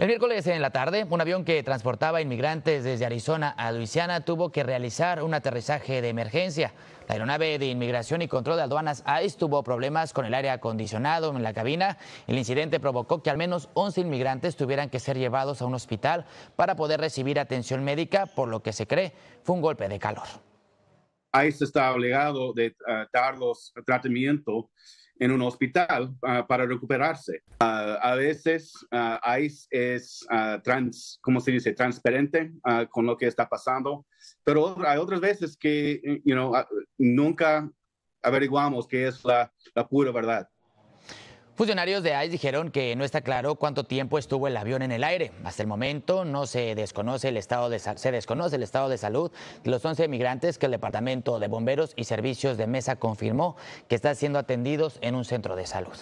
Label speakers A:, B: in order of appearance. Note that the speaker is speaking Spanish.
A: El miércoles en la tarde, un avión que transportaba inmigrantes desde Arizona a Luisiana tuvo que realizar un aterrizaje de emergencia. La aeronave de Inmigración y Control de Aduanas ICE tuvo problemas con el aire acondicionado en la cabina. El incidente provocó que al menos 11 inmigrantes tuvieran que ser llevados a un hospital para poder recibir atención médica, por lo que se cree fue un golpe de calor.
B: ICE está obligado de ah, dar los tratamientos en un hospital ah, para recuperarse. Ah, a veces ah, hay ICE es, trans, ¿cómo se dice?, transparente con lo que está pasando, pero hay otras veces que, you know, nunca averiguamos qué es la pura verdad.
A: Funcionarios de ICE dijeron que no está claro cuánto tiempo estuvo el avión en el aire. Hasta el momento no se desconoce el estado de, se desconoce el estado de salud de los 11 migrantes que el Departamento de Bomberos y Servicios de Mesa confirmó que están siendo atendidos en un centro de salud.